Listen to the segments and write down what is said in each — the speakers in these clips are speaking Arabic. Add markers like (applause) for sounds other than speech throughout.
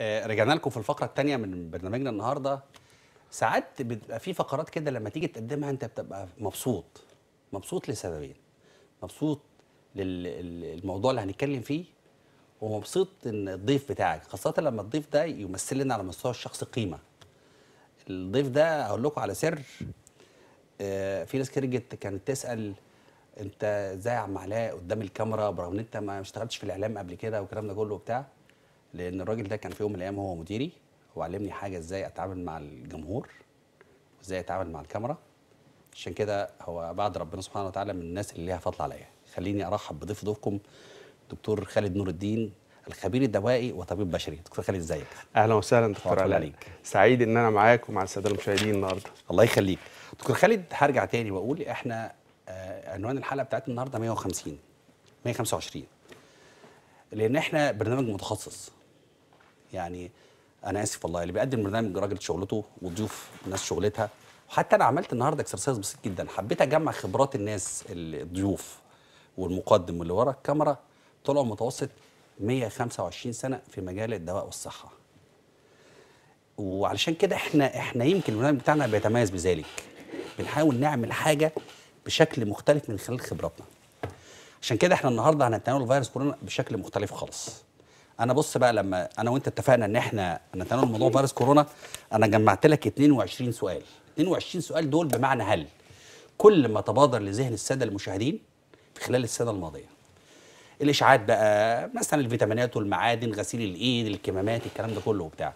آه، رجعنا لكم في الفقره الثانيه من برنامجنا النهارده ساعات بتبقى في فقرات كده لما تيجي تقدمها انت بتبقى مبسوط مبسوط لسببين مبسوط للموضوع اللي هنتكلم فيه ومبسوط ان الضيف بتاعك خاصه لما الضيف ده يمثل لنا على مستوى الشخص قيمه الضيف ده أقول لكم على سر آه، في ناس كتير جت كانت تسال انت ازاي يا عم علاء قدام الكاميرا برغم ان انت ما اشتغلتش في الاعلام قبل كده والكلام ده كله وبتاع لان الراجل ده كان في يوم من الايام هو مديري وعلمني حاجه ازاي اتعامل مع الجمهور وازاي اتعامل مع الكاميرا عشان كده هو بعد ربنا سبحانه وتعالى من الناس اللي ليها فضل عليا خليني ارحب بضيف ضيفكم دكتور خالد نور الدين الخبير الدوائي وطبيب بشري دكتور خالد ازيك اهلا وسهلا دكتور علاء عليك سعيد ان انا معاك ومع الساده المشاهدين النهارده الله يخليك دكتور خالد هرجع تاني واقول احنا آه عنوان الحلقه بتاعتنا النهارده 150 125 لان احنا برنامج متخصص يعني انا اسف والله اللي بيقدم برنامج راجل شغلته وضيوف ناس شغلتها وحتى انا عملت النهارده اكسرسايز بسيط جدا حبيت اجمع خبرات الناس الضيوف والمقدم واللي ورا الكاميرا طلعوا متوسط 125 سنه في مجال الدواء والصحه وعلشان كده احنا احنا يمكن البرنامج بتاعنا بيتميز بذلك بنحاول نعمل حاجه بشكل مختلف من خلال خبراتنا عشان كده احنا النهارده هنتناول فيروس كورونا بشكل مختلف خالص انا بص بقى لما انا وانت اتفقنا ان احنا نتناول موضوع فيروس كورونا انا جمعت لك 22 سؤال 22 سؤال دول بمعنى هل كل ما تبادر لذهن الساده المشاهدين في خلال السنه الماضيه الاشعاعات بقى مثلا الفيتامينات والمعادن غسيل الايد الكمامات الكلام ده كله وبتاع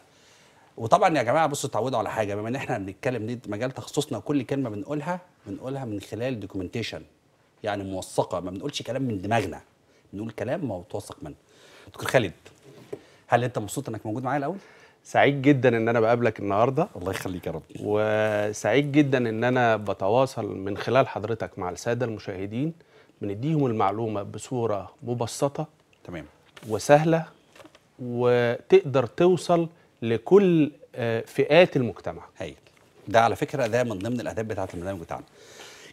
وطبعا يا جماعه بصوا اتعودوا على حاجه بما ان احنا بنتكلم دي مجال تخصصنا كل كلمه بنقولها بنقولها من خلال دوكيومنتيشن يعني موثقه ما بنقولش كلام من دماغنا بنقول كلام ما متوثق منه دكتور خالد هل انت مبسوط انك موجود معايا الاول؟ سعيد جدا ان انا بقابلك النهارده الله يخليك يا رب وسعيد جدا ان انا بتواصل من خلال حضرتك مع الساده المشاهدين بنديهم المعلومه بصوره مبسطه تمام وسهله وتقدر توصل لكل آه، فئات المجتمع هايل ده على فكره ده من ضمن الاهداف بتاعه البرنامج بتاعنا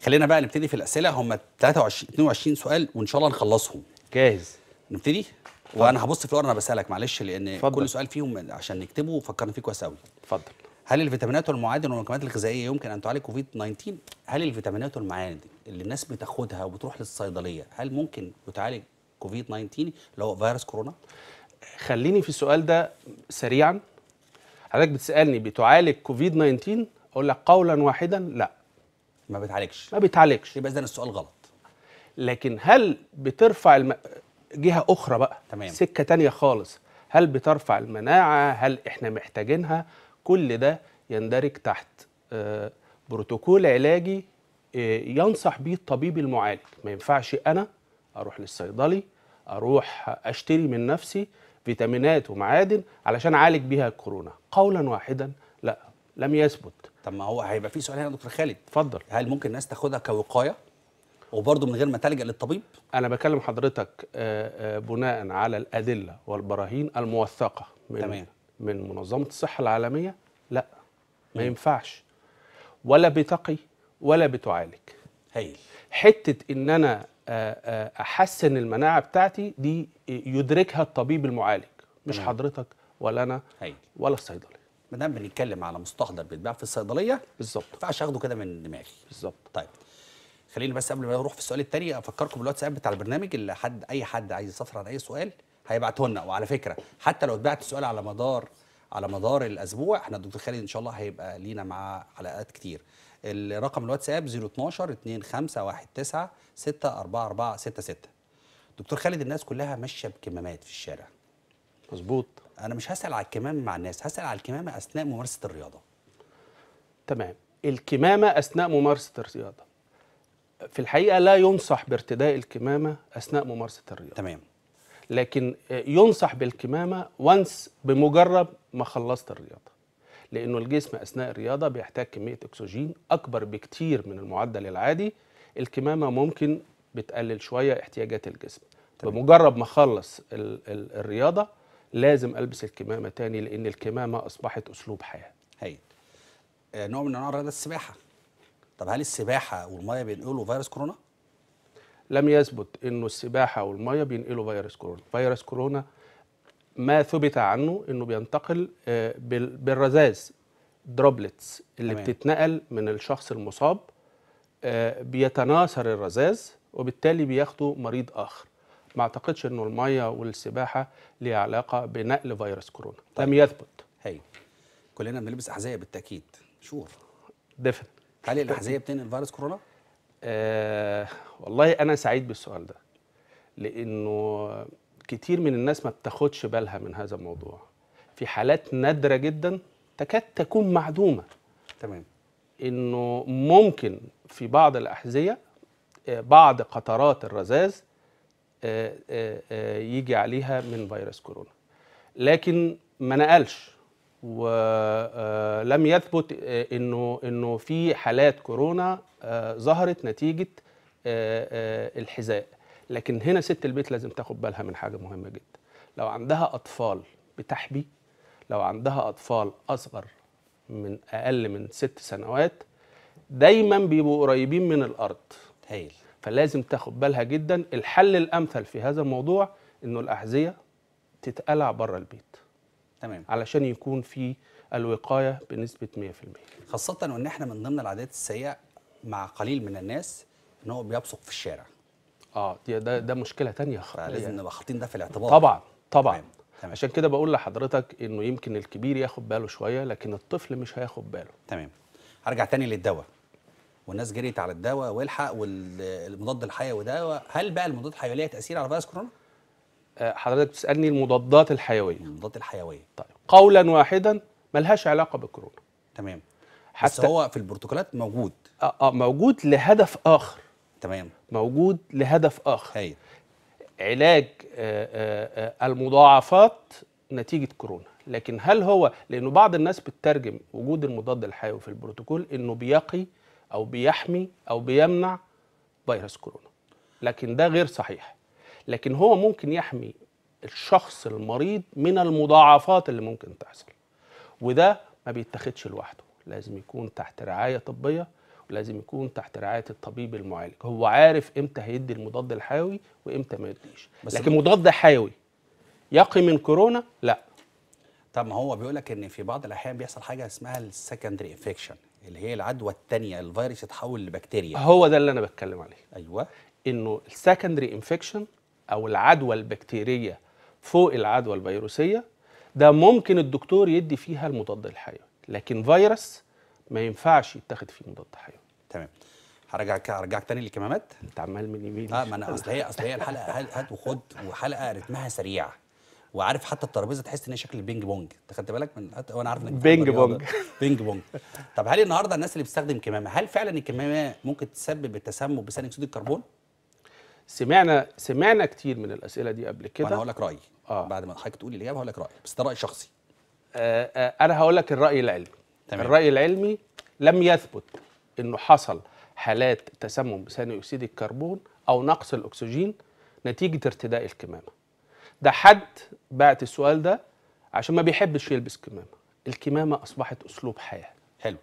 خلينا بقى نبتدي في الاسئله هم 23 22 سؤال وان شاء الله نخلصهم جاهز نبتدي وانا هبص في الورقه انا بسالك معلش لان فضل. كل سؤال فيهم عشان نكتبه فكرنا فيه كويس قوي اتفضل هل الفيتامينات والمعادن والمكملات الغذائيه يمكن ان تعالج كوفيد 19 هل الفيتامينات والمعادن اللي الناس بتاخدها وبتروح للصيدليه هل ممكن بتعالج كوفيد 19 اللي هو فيروس كورونا خليني في السؤال ده سريعا حضرتك بتسالني بتعالج كوفيد 19 اقول لك قولا واحدا لا ما بتعالجش ما بتعالجش يبقى اذا السؤال غلط لكن هل بترفع الم... جهه اخرى بقى تمام. سكه تانية خالص هل بترفع المناعه هل احنا محتاجينها كل ده يندرج تحت آه، بروتوكول علاجي آه، ينصح به الطبيب المعالج ما ينفعش انا اروح للصيدلي اروح اشتري من نفسي فيتامينات ومعادن علشان اعالج بيها الكورونا قولا واحدا لا لم يثبت طب ما هو هيبقى في سؤال هنا دكتور خالد اتفضل هل ممكن الناس تاخدها كوقايه وبرضه من غير ما تلجا للطبيب انا بكلم حضرتك آه، آه، بناء على الادله والبراهين الموثقه من تمام. من منظمه الصحه العالميه لا ما م. ينفعش ولا بتقي ولا بتعالج هايل حته ان انا آه، احسن المناعه بتاعتي دي يدركها الطبيب المعالج مش تمام. حضرتك ولا انا هايل. ولا الصيدلي ما دام بنتكلم على مستحضر بيتباع في الصيدليه بالظبط ما ينفعش اخده كده من دماغي بالظبط طيب خليني بس قبل ما اروح في السؤال الثاني افكركم بالواتساب بتاع البرنامج اللي حد اي حد عايز يسافر على اي سؤال هيبعته لنا وعلى فكره حتى لو اتبعت السؤال على مدار على مدار الاسبوع احنا الدكتور خالد ان شاء الله هيبقى لينا معاه حلقات كتير الرقم الواتساب 012 2519 64466 دكتور خالد الناس كلها ماشيه بكمامات في الشارع مظبوط انا مش هسال على الكمامه مع الناس هسال على الكمامه اثناء ممارسه الرياضه تمام الكمامه اثناء ممارسه الرياضه في الحقيقه لا ينصح بارتداء الكمامه اثناء ممارسه الرياضه تمام لكن آه، ينصح بالكمامه وانس بمجرد ما خلصت الرياضه لانه الجسم اثناء الرياضه بيحتاج كميه اكسجين اكبر بكتير من المعدل العادي الكمامه ممكن بتقلل شويه احتياجات الجسم تمام. بمجرد ما اخلص ال ال الرياضه لازم البس الكمامه تاني لان الكمامه اصبحت اسلوب حياه هي آه، نوع من انواع السباحه طب هل السباحه والميه بينقلوا فيروس كورونا؟ لم يثبت انه السباحه والميه بينقلوا فيروس كورونا، فيروس كورونا ما ثبت عنه انه بينتقل آه، بالرذاذ دروبلتس اللي تمام. بتتنقل من الشخص المصاب آه، بيتناثر الرذاذ وبالتالي بياخده مريض اخر ما اعتقدش انه الميه والسباحه ليها علاقه بنقل فيروس كورونا طيب. لم يثبت هي كلنا بنلبس احذيه بالتاكيد شور دفن هل الاحذيه بتنقل فيروس كورونا؟ آه والله انا سعيد بالسؤال ده لانه كتير من الناس ما بتاخدش بالها من هذا الموضوع في حالات نادره جدا تكاد تكون معدومه تمام انه ممكن في بعض الاحذيه آه، بعض قطرات الرذاذ آه، آه، يجي عليها من فيروس كورونا لكن ما نقلش ولم آه، يثبت آه، انه انه في حالات كورونا آه، ظهرت نتيجه الحذاء لكن هنا ست البيت لازم تاخد بالها من حاجه مهمه جدا لو عندها اطفال بتحبي لو عندها اطفال اصغر من اقل من ست سنوات دايما بيبقوا قريبين من الارض هيل. فلازم تاخد بالها جدا الحل الامثل في هذا الموضوع انه الاحذيه تتقلع بره البيت تمام علشان يكون في الوقايه بنسبه 100% خاصه وان احنا من ضمن العادات السيئه مع قليل من الناس ان هو بيبصق في الشارع اه دي ده ده مشكله تانية لازم يعني. نبقى حاطين ده في الاعتبار طبعا طبعا تمام. تمام. عشان كده بقول لحضرتك انه يمكن الكبير ياخد باله شويه لكن الطفل مش هياخد باله تمام هرجع تاني للدواء والناس جريت على الدواء والحق والمضاد الحيوي ده هل بقى المضاد الحيوي ليه تاثير على فيروس كورونا آه، حضرتك بتسالني المضادات الحيويه المضادات الحيويه طيب قولا واحدا ملهاش علاقه بالكورونا تمام حتى بس هو في البروتوكولات موجود آه،, اه, موجود لهدف اخر تمام موجود لهدف اخر هي. علاج آه، المضاعفات نتيجه كورونا لكن هل هو لانه بعض الناس بتترجم وجود المضاد الحيوي في البروتوكول انه بيقي او بيحمي او بيمنع فيروس كورونا لكن ده غير صحيح لكن هو ممكن يحمي الشخص المريض من المضاعفات اللي ممكن تحصل وده ما بيتاخدش لوحده لازم يكون تحت رعايه طبيه ولازم يكون تحت رعايه الطبيب المعالج هو عارف امتى هيدي المضاد الحيوي وامتى ما يديش لكن مضاد حيوي يقي من كورونا لا طب ما هو بيقول لك ان في بعض الاحيان بيحصل حاجه اسمها السكندري انفكشن اللي هي العدوى الثانيه الفيروس يتحول لبكتيريا هو ده اللي انا بتكلم عليه ايوه انه السكندري انفكشن او العدوى البكتيريه فوق العدوى الفيروسيه ده ممكن الدكتور يدي فيها المضاد الحيوي لكن فيروس ما ينفعش يتاخد فيه مضاد حيوي تمام هرجعك هرجعك تاني للكمامات انت عمال من يمين اه ما انا اصل هي اصل هي الحلقه هات وخد وحلقه رتمها سريع وعارف حتى الترابيزه تحس ان هي شكل البينج بونج انت خدت بالك من حتى وانا عارف انك بينج بونج (laughs) بينج بونج طب هل النهارده الناس اللي بتستخدم كمامه هل فعلا الكمامه ممكن تسبب التسمم بثاني اكسيد الكربون؟ سمعنا سمعنا كتير من الاسئله دي قبل كده انا هقول لك رايي آه. بعد ما حضرتك تقول الاجابه هقول لك رايي بس ده راي شخصي آه آه انا هقول لك الراي العلمي تمام. الراي العلمي لم يثبت انه حصل حالات تسمم بثاني اكسيد الكربون او نقص الاكسجين نتيجه ارتداء الكمامه ده حد بعت السؤال ده عشان ما بيحبش يلبس كمامه الكمامه اصبحت اسلوب حياه حلو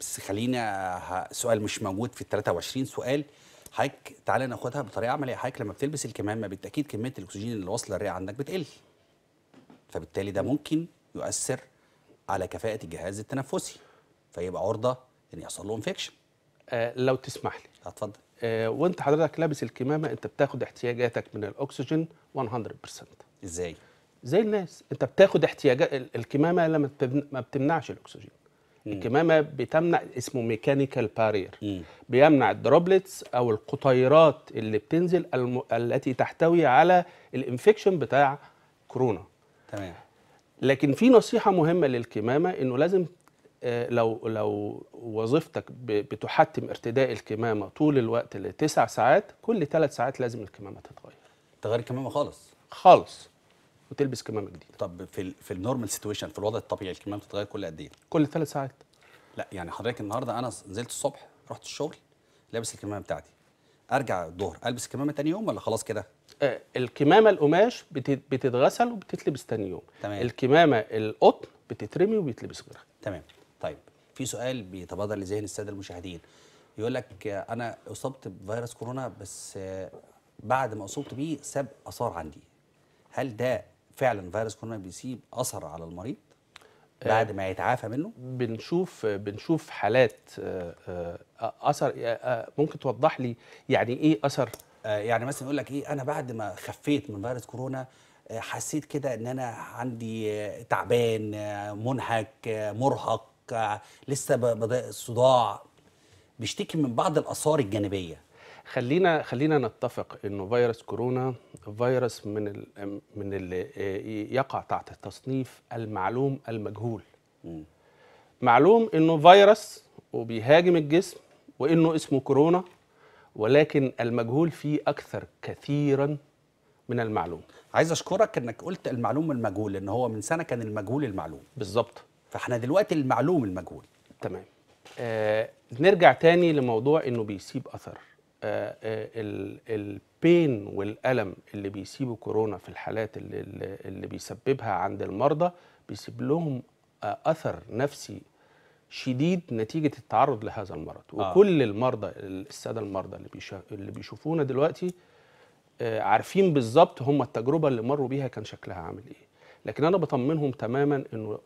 بس خلينا سؤال مش موجود في ال 23 سؤال حضرتك تعالى ناخدها بطريقه عمليه حضرتك لما بتلبس الكمامه بالتاكيد كميه الاكسجين اللي واصله للرئه عندك بتقل فبالتالي ده ممكن يؤثر على كفاءه الجهاز التنفسي فيبقى عرضه ان يحصل له انفكشن آه لو تسمح لي اتفضل آه وانت حضرتك لابس الكمامه انت بتاخد احتياجاتك من الاكسجين 100% ازاي زي الناس انت بتاخد احتياجات الكمامه لما ما بتمنعش الاكسجين الكمامه بتمنع اسمه ميكانيكال بارير بيمنع الدروبلتس او القطيرات اللي بتنزل الم... التي تحتوي على الانفكشن بتاع كورونا تمام لكن في نصيحه مهمه للكمامه انه لازم آه، لو لو وظيفتك بتحتم ارتداء الكمامه طول الوقت لتسع ساعات كل ثلاث ساعات لازم الكمامه تتغير تغير الكمامه خالص خالص وتلبس كمامه جديده طب في في النورمال سيتويشن في الوضع الطبيعي الكمامه بتتغير كل قد ايه كل ثلاث ساعات لا يعني حضرتك النهارده انا نزلت الصبح رحت الشغل لابس الكمامه بتاعتي ارجع الظهر البس الكمامه تاني يوم ولا خلاص كده آه، الكمامه القماش بتتغسل وبتتلبس تاني يوم تمام الكمامه القطن بتترمي وبيتلبس غيرها تمام طيب في سؤال بيتبادر لذهن الساده المشاهدين يقول لك انا اصبت بفيروس كورونا بس آه، بعد ما اصبت بيه ساب اثار عندي هل ده فعلا فيروس كورونا بيسيب اثر على المريض آه، بعد ما يتعافى منه بنشوف بنشوف حالات آه، آه، اثر ممكن توضح لي يعني ايه اثر يعني مثلا يقول لك ايه انا بعد ما خفيت من فيروس كورونا حسيت كده ان انا عندي تعبان منهك مرهق لسه بدأ الصداع بيشتكي من بعض الاثار الجانبيه خلينا خلينا نتفق انه فيروس كورونا فيروس من ال من اللي آه، يقع تحت تصنيف المعلوم المجهول م. معلوم انه فيروس وبيهاجم الجسم وانه اسمه كورونا ولكن المجهول فيه اكثر كثيرا من المعلوم عايز اشكرك انك قلت المعلوم المجهول لان هو من سنه كان المجهول المعلوم بالظبط فاحنا دلوقتي المعلوم المجهول تمام آه نرجع تاني لموضوع انه بيسيب اثر آه، آه، البين والألم اللي بيسيبه كورونا في الحالات اللي, اللي بيسببها عند المرضى بيسيب لهم آه، أثر نفسي شديد نتيجة التعرض لهذا المرض آه. وكل المرضى السادة المرضى اللي, اللي بيشوفونا دلوقتي عارفين بالظبط هم التجربة اللي مروا بيها كان شكلها عامل إيه لكن أنا بطمنهم تماما أنه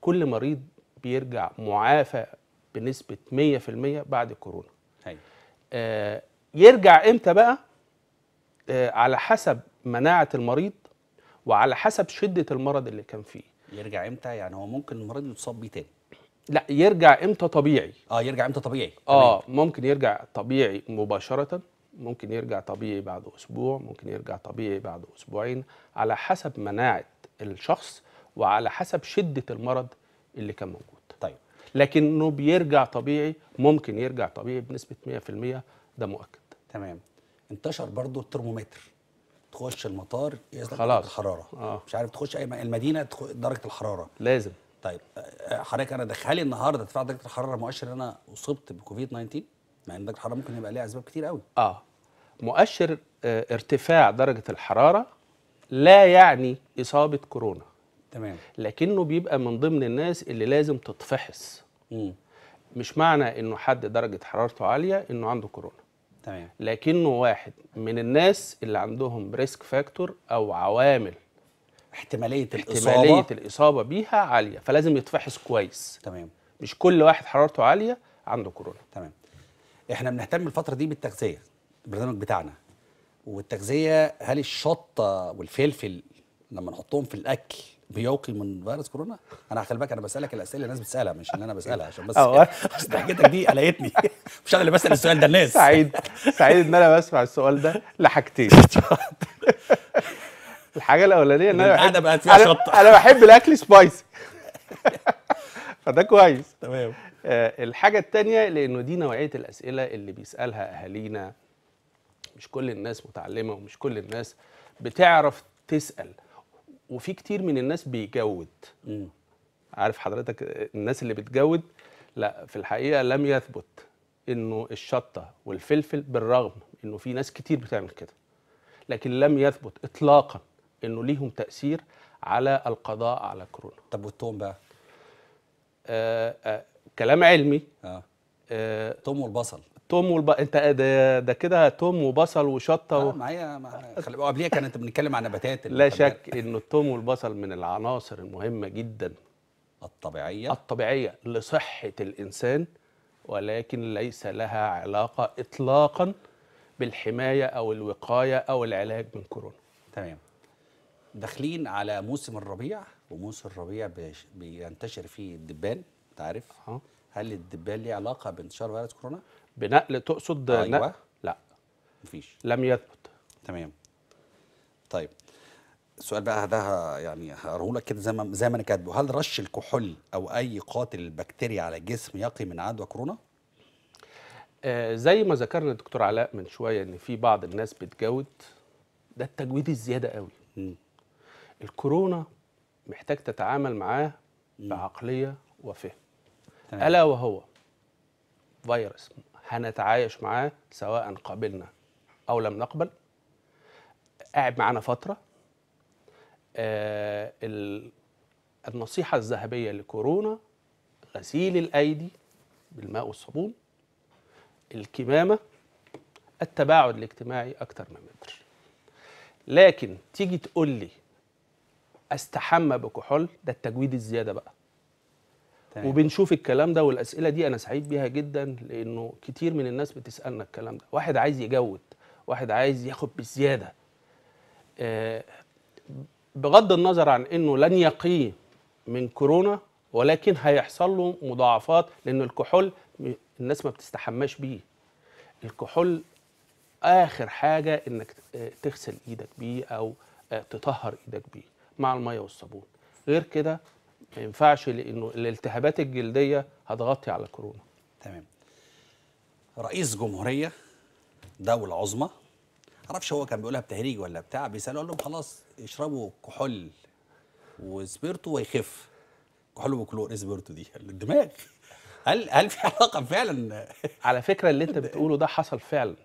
كل مريض بيرجع معافى بنسبة 100% بعد كورونا آه يرجع امتى بقى آه، على حسب مناعه المريض وعلى حسب شده المرض اللي كان فيه يرجع امتى يعني هو ممكن المريض يتصاب بيه تاني لا يرجع امتى طبيعي اه يرجع امتى طبيعي اه ممكن يرجع طبيعي مباشره ممكن يرجع طبيعي بعد اسبوع ممكن يرجع طبيعي بعد اسبوعين على حسب مناعه الشخص وعلى حسب شده المرض اللي كان موجود طيب لكنه بيرجع طبيعي ممكن يرجع طبيعي بنسبه 100% ده مؤكد تمام انتشر برضو الترمومتر تخش المطار يظهر درجه الحراره آه. مش عارف تخش اي المدينه تخ... درجه الحراره لازم طيب حضرتك انا دخلي النهارده ارتفاع درجه الحراره مؤشر ان انا اصبت بكوفيد 19 مع ان درجه الحراره ممكن يبقى ليها اسباب كتير قوي اه مؤشر آه، ارتفاع درجه الحراره لا يعني اصابه كورونا تمام لكنه بيبقى من ضمن الناس اللي لازم تتفحص مش معنى انه حد درجه حرارته عاليه انه عنده كورونا تمام لكنه واحد من الناس اللي عندهم ريسك فاكتور او عوامل احتماليه الاصابه احتماليه الاصابه بيها عاليه فلازم يتفحص كويس تمام مش كل واحد حرارته عاليه عنده كورونا تمام احنا بنهتم الفتره دي بالتغذيه البرنامج بتاعنا والتغذيه هل الشطه والفلفل لما نحطهم في الاكل بيوقي من فيروس كورونا انا خلي بالك انا بسالك الاسئله اللي الناس بتسالها مش اللي انا بسالها عشان بس ضحكتك يعني (laughs) دي قلقتني (laughs) مش انا اللي بسال السؤال ده الناس سعيد سعيد ان انا بسمع السؤال ده لحاجتين (laughs) الحاجه الاولانيه ان انا بحب انا بحب الاكل سبايسي فده كويس تمام آه، الحاجه الثانيه لانه دي نوعيه الاسئله اللي بيسالها اهالينا مش كل الناس متعلمه ومش كل الناس بتعرف تسال وفي كتير من الناس بيجود مم. عارف حضرتك الناس اللي بتجود لا في الحقيقه لم يثبت انه الشطه والفلفل بالرغم انه في ناس كتير بتعمل كده لكن لم يثبت اطلاقا انه ليهم تاثير على القضاء على كورونا طب والثوم بقى آه آه كلام علمي اه, آه توم والبصل توم والب... انت ده, ده كده توم وبصل وشطه و... معايا خلي قبليها كانت بنتكلم عن نباتات لا شك ان التوم والبصل من العناصر المهمه جدا الطبيعيه الطبيعيه لصحه الانسان ولكن ليس لها علاقه اطلاقا بالحمايه او الوقايه او العلاج من كورونا تمام داخلين على موسم الربيع وموسم الربيع بينتشر فيه الدبان انت عارف أه. هل الدبان ليه علاقه بانتشار فيروس كورونا بنقل تقصد أيوة. نقل؟ لا مفيش لم يثبت تمام طيب السؤال بقى ده يعني هقراه لك كده زي ما زي ما انا كاتبه هل رش الكحول او اي قاتل البكتيريا على جسم يقي من عدوى كورونا؟ آه زي ما ذكرنا الدكتور علاء من شويه ان في بعض الناس بتجود ده التجويد الزياده قوي م. الكورونا محتاج تتعامل معاه بعقليه وفهم الا وهو فيروس هنتعايش معاه سواء قبلنا او لم نقبل قاعد معانا فتره آه النصيحه الذهبيه لكورونا غسيل الايدي بالماء والصابون الكمامه التباعد الاجتماعي اكتر من متر لكن تيجي تقول لي استحمى بكحول ده التجويد الزياده بقى تمام. وبنشوف الكلام ده والاسئله دي انا سعيد بيها جدا لانه كتير من الناس بتسالنا الكلام ده واحد عايز يجود واحد عايز ياخد بزياده آه بغض النظر عن انه لن يقي من كورونا ولكن هيحصل له مضاعفات لان الكحول الناس ما بتستحماش بيه الكحول اخر حاجه انك آه، تغسل ايدك بيه او آه، تطهر ايدك بيه مع الميه والصابون غير كده ما ينفعش لانه الالتهابات الجلديه هتغطي على كورونا تمام رئيس جمهوريه دوله عظمى معرفش هو كان بيقولها بتهريج ولا بتاع بيسالوا لهم خلاص اشربوا كحول وسبيرتو ويخف كحول وكلور سبيرتو دي الدماغ هل هل في علاقه فعلا على فكره اللي انت (laughs) بتقوله ده حصل فعلا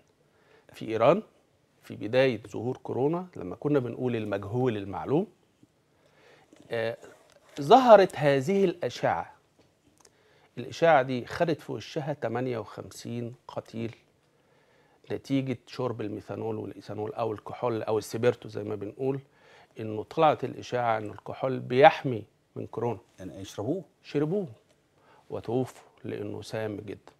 في ايران في بدايه ظهور كورونا لما كنا بنقول المجهول المعلوم آه، ظهرت هذه الأشعة الإشعة دي خدت في وشها 58 قتيل نتيجة شرب الميثانول والإيثانول أو الكحول أو السبيرتو زي ما بنقول إنه طلعت الإشاعة إن الكحول بيحمي من كورونا يعني يشربوه شربوه وتوفوا لأنه سام جدا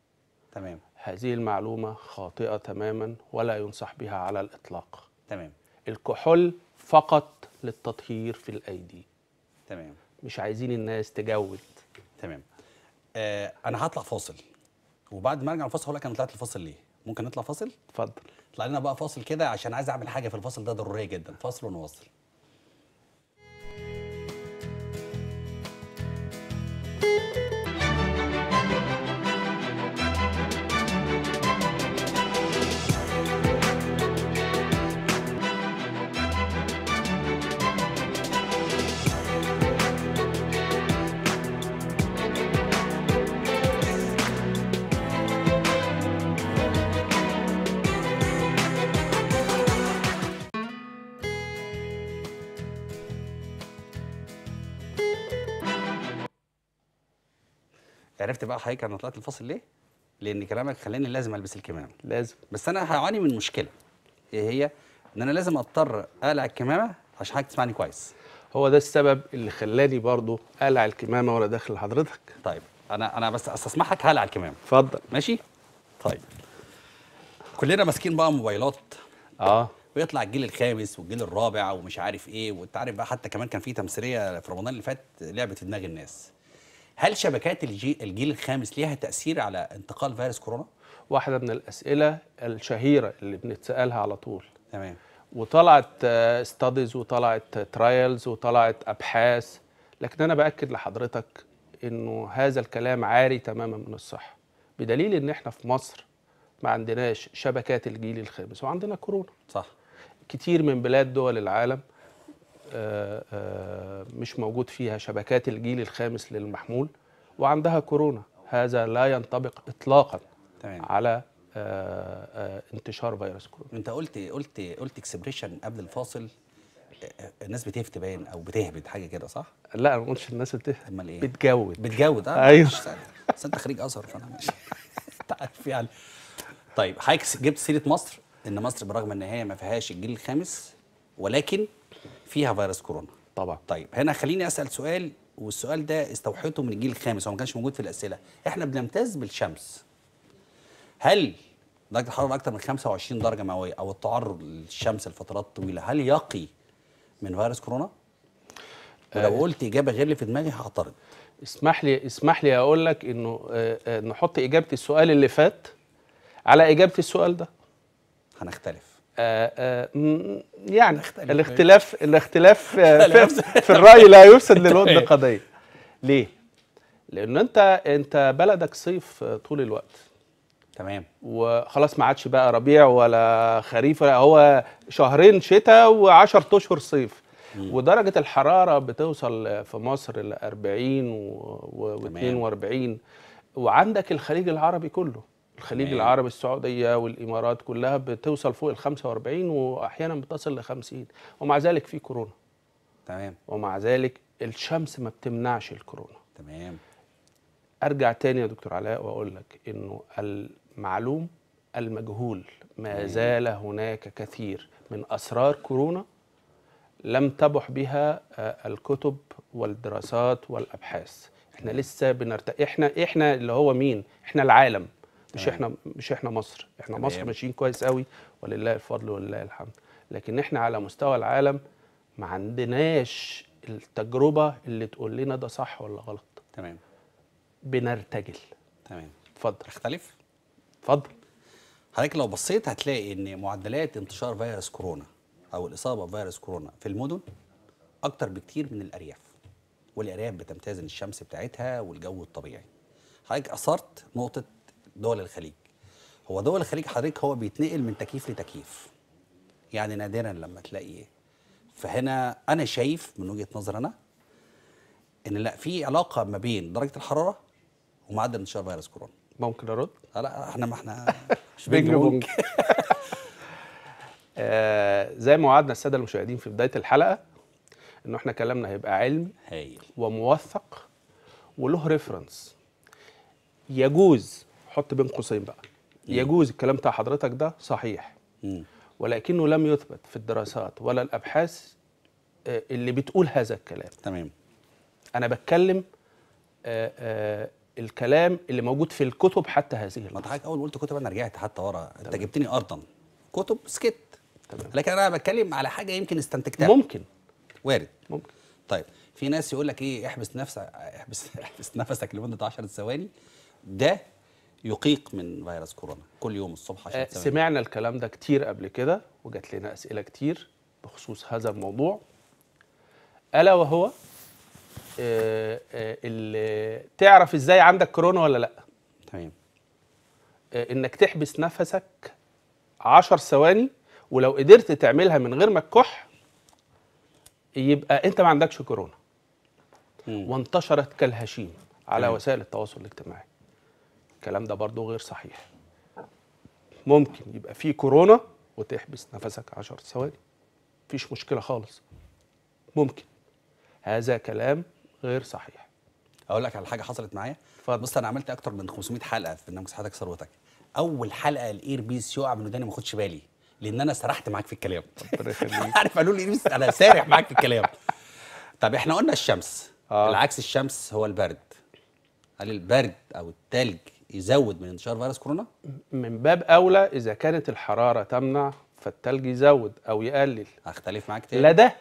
تمام هذه المعلومة خاطئة تماما ولا ينصح بها على الإطلاق تمام الكحول فقط للتطهير في الأيدي تمام مش عايزين الناس تجود تمام آه انا هطلع فاصل وبعد ما ارجع الفاصل هقول لك انا طلعت الفاصل ليه ممكن نطلع فاصل اتفضل اطلع لنا بقى فاصل كده عشان عايز اعمل حاجه في الفاصل ده ضروريه جدا فاصل ونواصل عرفت بقى حضرتك انا طلعت الفاصل ليه؟ لان كلامك خلاني لازم البس الكمامه لازم بس انا هعاني من مشكله ايه هي؟ ان انا لازم اضطر اقلع الكمامه عشان حضرتك تسمعني كويس هو ده السبب اللي خلاني برضه اقلع الكمامه وانا داخل لحضرتك طيب انا انا بس استسمحك هقلع الكمامه اتفضل ماشي؟ طيب كلنا ماسكين بقى موبايلات اه ويطلع الجيل الخامس والجيل الرابع ومش عارف ايه وانت عارف بقى حتى كمان كان في تمثيليه في رمضان اللي فات لعبه في دماغ الناس هل شبكات الجيل الخامس ليها تاثير على انتقال فيروس كورونا واحده من الاسئله الشهيره اللي بنتسالها على طول تمام وطلعت ستاديز آه، وطلعت ترايلز وطلعت ابحاث لكن انا باكد لحضرتك انه هذا الكلام عاري تماما من الصحه بدليل ان احنا في مصر ما عندناش شبكات الجيل الخامس وعندنا كورونا صح كتير من بلاد دول العالم آه، آه، مش موجود فيها شبكات الجيل الخامس للمحمول وعندها كورونا هذا لا ينطبق اطلاقا تمام. على آه، انتشار فيروس كورونا انت قلت قلت قلت اكسبريشن قبل الفاصل الناس بتهفت باين او بتهبد حاجه كده صح؟ لا ما قلتش الناس بتهبد امال ايه؟ بتجود بتجود اه ايوه بس انت خريج ازهر فانا مش (laughs) عارف يعني طيب حضرتك جبت سيره مصر ان مصر برغم ان هي ما فيهاش الجيل الخامس ولكن فيها فيروس كورونا طبعا طيب هنا خليني اسال سؤال والسؤال ده استوحيته من الجيل الخامس هو ما كانش موجود في الاسئله احنا بنمتاز بالشمس هل درجه الحراره اكثر من 25 درجه مئويه او التعرض للشمس لفترات طويله هل يقي من فيروس كورونا ولو آه. قلت اجابه غير اللي في دماغي هعترض اسمح لي اسمح لي اقول لك انه آه، آه، نحط اجابه السؤال اللي فات على اجابه السؤال ده هنختلف آه، آه، يعني الاختلاف الاختلاف آه، في الراي لا يفسد (laughs) للود قضيه ليه لان انت انت بلدك صيف طول الوقت تمام وخلاص ما عادش بقى ربيع ولا خريف ولا هو شهرين شتاء و10 اشهر صيف مم. ودرجه الحراره بتوصل في مصر ل 40 و42 وعندك الخليج العربي كله الخليج مين. العربي السعوديه والامارات كلها بتوصل فوق ال 45 واحيانا بتصل ل 50 ومع ذلك في كورونا تمام ومع ذلك الشمس ما بتمنعش الكورونا تمام ارجع تاني يا دكتور علاء واقول لك انه المعلوم المجهول ما زال هناك كثير من اسرار كورونا لم تبح بها آه، الكتب والدراسات والابحاث احنا لسه بنرت احنا احنا اللي هو مين احنا العالم مش أيوة. احنا مش احنا مصر احنا تمام. مصر ماشيين كويس قوي ولله الفضل ولله الحمد لكن احنا على مستوى العالم ما عندناش التجربه اللي تقول لنا ده صح ولا غلط تمام بنرتجل تمام اتفضل اختلف اتفضل حضرتك لو بصيت هتلاقي ان معدلات انتشار فيروس كورونا او الاصابه بفيروس كورونا في المدن اكتر بكتير من الارياف والارياف ان الشمس بتاعتها والجو الطبيعي حضرتك اثرت نقطه دول الخليج هو دول الخليج حضرتك هو بيتنقل من تكييف لتكييف يعني نادرا لما تلاقيه فهنا انا شايف من وجهه نظري انا ان لا في علاقه ما بين درجه الحراره ومعدل انتشار فيروس كورونا ممكن ارد؟ لا احنا ما احنا (laughs) مش بينج بونج (laughs) آه زي ما وعدنا الساده المشاهدين في بدايه الحلقه انه احنا كلامنا هيبقى علمي هايل وموثق وله ريفرنس يجوز حط بين قوسين بقى يجوز الكلام بتاع حضرتك ده صحيح ولكنه لم يثبت في الدراسات ولا الابحاث آه، اللي بتقول هذا الكلام تمام انا بتكلم آه، آه، الكلام اللي موجود في الكتب حتى هذه ما حضرتك اول قلت كتب انا رجعت حتى ورا انت جبتني ارضا كتب سكت تمام. لكن انا بتكلم على حاجه يمكن استنتجتها ممكن وارد ممكن طيب في ناس يقول لك ايه احبس نفسك احبس (laughs) احبس نفسك لمده 10 ثواني ده يقيق من فيروس كورونا كل يوم الصبح عشان آه، سمعنا الكلام ده كتير قبل كده وجات لنا اسئله كتير بخصوص هذا الموضوع الا وهو آه، آه، اللي تعرف ازاي عندك كورونا ولا لا تمام انك تحبس نفسك 10 ثواني ولو قدرت تعملها من غير ما تكح يبقى انت ما عندكش كورونا مم. وانتشرت كالهشيم على مم. وسائل التواصل الاجتماعي الكلام ده برضه غير صحيح ممكن يبقى في كورونا وتحبس نفسك 10 ثواني مفيش مشكله خالص ممكن هذا كلام غير صحيح اقول لك على حاجه حصلت معايا بص انا عملت اكتر من 500 حلقه في برنامج صحتك ثروتك اول حلقه الاير بيس يقع من وداني ما خدش بالي لان انا سرحت معاك في الكلام (laughs) عارف قالوا لي إيه؟ انا سارح معاك في الكلام طب احنا قلنا الشمس آه. العكس الشمس هو البرد هل البرد او التلج يزود من انتشار فيروس كورونا؟ من باب اولى اذا كانت الحراره تمنع فالثلج يزود او يقلل هختلف معاك تاني لا ده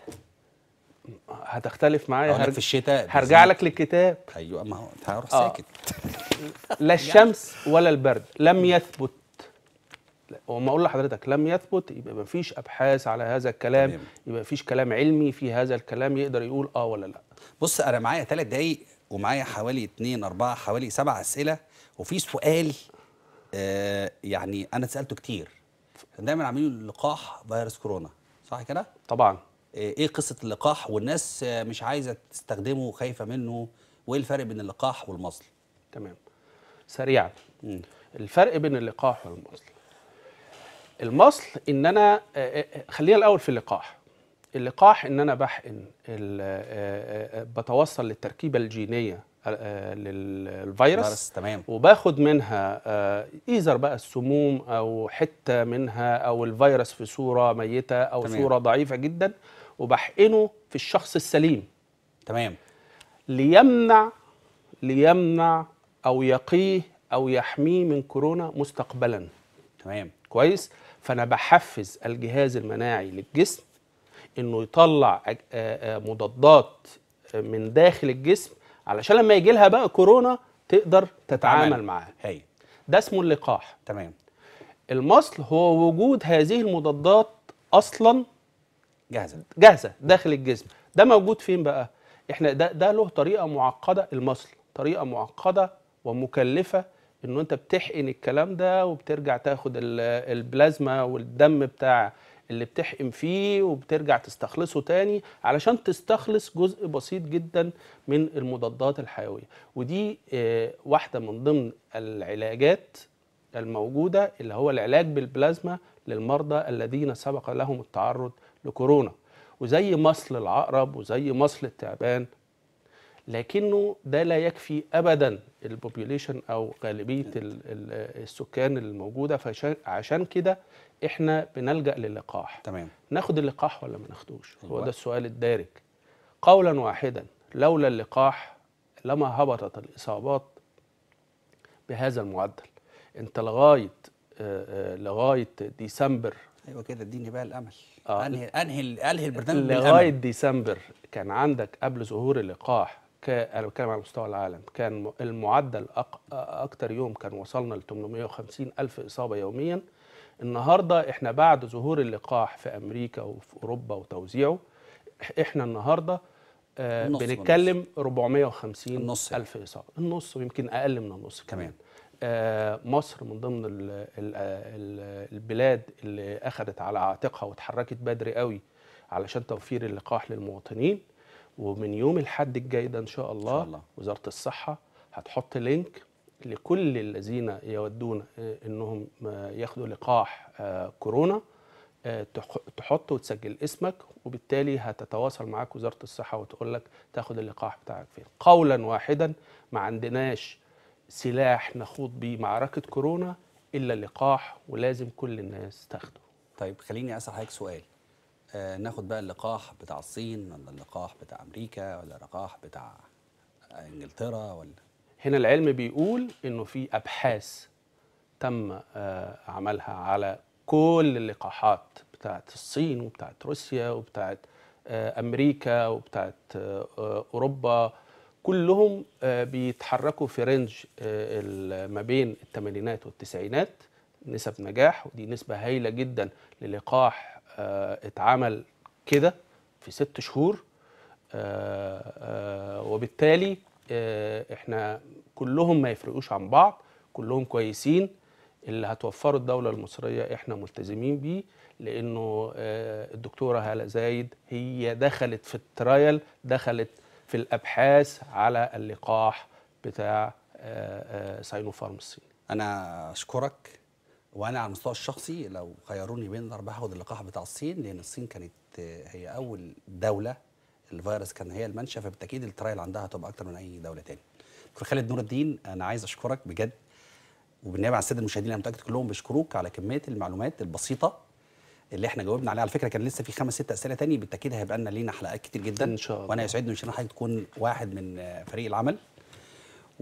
هتختلف معايا هرج... في الشتاء هرجع لك للكتاب ايوه ما هو انت هروح آه. ساكت (laughs) لا الشمس ولا البرد لم يثبت وما اقول لحضرتك لم يثبت يبقى ما فيش ابحاث على هذا الكلام يبقى ما فيش كلام علمي في هذا الكلام يقدر يقول اه ولا لا بص انا معايا ثلاث دقايق ومعايا حوالي اثنين اربعه حوالي سبع اسئله وفي سؤال آه يعني انا اتسالته كتير دايما عاملين لقاح فيروس كورونا صح كده طبعا آه، ايه قصه اللقاح والناس مش عايزه تستخدمه وخايفه منه وايه الفرق بين اللقاح والمصل تمام سريعا الفرق بين اللقاح والمصل المصل ان انا آه، آه، خلينا الاول في اللقاح اللقاح ان انا بحقن بتوصل للتركيبه الجينيه آه، للفيروس تمام وباخد منها آه، ايزر بقى السموم او حته منها او الفيروس في صوره ميته او تمام. صوره ضعيفه جدا وبحقنه في الشخص السليم تمام ليمنع ليمنع او يقيه او يحميه من كورونا مستقبلا تمام كويس فانا بحفز الجهاز المناعي للجسم انه يطلع آه، مضادات من داخل الجسم علشان لما يجي لها بقى كورونا تقدر تتعامل معاها هي ده اسمه اللقاح تمام المصل هو وجود هذه المضادات اصلا جاهزه جاهزه داخل الجسم ده موجود فين بقى احنا ده ده له طريقه معقده المصل طريقه معقده ومكلفه انه انت بتحقن الكلام ده وبترجع تاخد البلازما والدم بتاع اللي بتحقن فيه وبترجع تستخلصه تاني علشان تستخلص جزء بسيط جدا من المضادات الحيويه ودي آه، واحده من ضمن العلاجات الموجوده اللي هو العلاج بالبلازما للمرضى الذين سبق لهم التعرض لكورونا وزي مصل العقرب وزي مصل التعبان لكنه ده لا يكفي ابدا البوبيوليشن او غالبيه السكان الموجوده فعشان كده احنا بنلجا للقاح تمام ناخد اللقاح ولا ما ناخدوش هو ده السؤال الدارج قولا واحدا لولا اللقاح لما هبطت الاصابات بهذا المعدل انت لغايه آه، آه، لغايه ديسمبر ايوه كده اديني بقى الامل آه. انهي انهي انهي البرنامج لغايه ديسمبر كان عندك قبل ظهور اللقاح انا بتكلم على مستوى العالم كان المعدل اكتر يوم كان وصلنا ل 850 الف اصابه يوميا النهارده احنا بعد ظهور اللقاح في امريكا وفي اوروبا وتوزيعه احنا النهارده آه بنتكلم 450 النص الف يعني. اصابه النص ويمكن اقل من النص كمان آه مصر من ضمن البلاد اللي اخذت على عاتقها واتحركت بدري قوي علشان توفير اللقاح للمواطنين ومن يوم الحد الجاي ده ان شاء الله, إن شاء الله. وزاره الصحه هتحط لينك لكل الذين يودون آه، انهم آه، ياخدوا لقاح آه، كورونا تحط وتسجل اسمك وبالتالي هتتواصل معاك وزاره الصحه وتقول لك تاخد اللقاح بتاعك فين قولا واحدا ما عندناش سلاح نخوض به معركه كورونا الا اللقاح ولازم كل الناس تاخده طيب خليني اسال حضرتك سؤال آه، ناخد بقى اللقاح بتاع الصين ولا اللقاح بتاع امريكا ولا اللقاح بتاع انجلترا ولا هنا العلم بيقول انه في ابحاث تم آه، عملها على كل اللقاحات بتاعت الصين وبتاعت روسيا وبتاعت آه، امريكا وبتاعت اوروبا كلهم بيتحركوا في رينج ما بين الثمانينات والتسعينات نسب نجاح ودي نسبة هائلة جدا للقاح آه، اتعمل كده في ست شهور آه، آه، وبالتالي احنا كلهم ما يفرقوش عن بعض كلهم كويسين اللي هتوفره الدولة المصرية احنا ملتزمين بيه لانه الدكتورة هالة زايد هي دخلت في الترايل دخلت في الابحاث على اللقاح بتاع ساينوفارم الصيني انا اشكرك وانا على المستوى الشخصي لو خيروني بين اروح اخد اللقاح بتاع الصين لان الصين كانت آه، هي اول دوله الفيروس كان هي المنشا فبالتاكيد الترايل عندها هتبقى اكتر من اي دوله تاني دكتور خالد نور الدين انا عايز اشكرك بجد وبالنيابه عن الساده المشاهدين انا متاكد كلهم بيشكروك على كميه المعلومات البسيطه اللي احنا جاوبنا عليها على فكره كان لسه في خمس ست اسئله تاني بالتاكيد هيبقى لنا لينا حلقات كتير جدا ان شاء الله وانا يسعدني ان حضرتك تكون واحد من آه، فريق العمل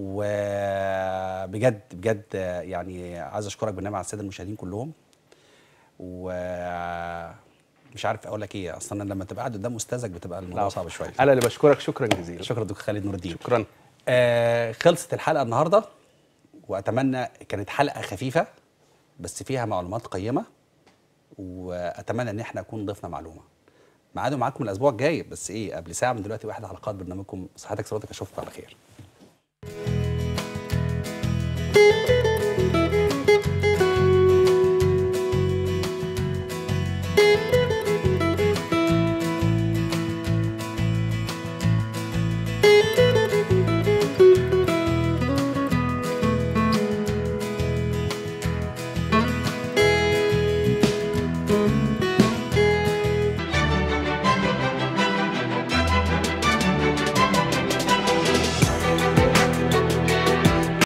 وبجد بجد يعني عايز اشكرك بالنعمه على الساده المشاهدين كلهم و مش عارف اقول لك ايه اصلا لما تبقى قاعد قدام استاذك بتبقى الموضوع صعب شويه انا اللي بشكرك شكرا جزيلا شكرا دكتور خالد نور الدين شكرا آه خلصت الحلقه النهارده واتمنى كانت حلقه خفيفه بس فيها معلومات قيمه واتمنى ان احنا نكون ضفنا معلومه ميعاده معاكم الاسبوع الجاي بس ايه قبل ساعه من دلوقتي واحد حلقات برنامجكم صحتك سلامتك اشوفكم على خير Thank you.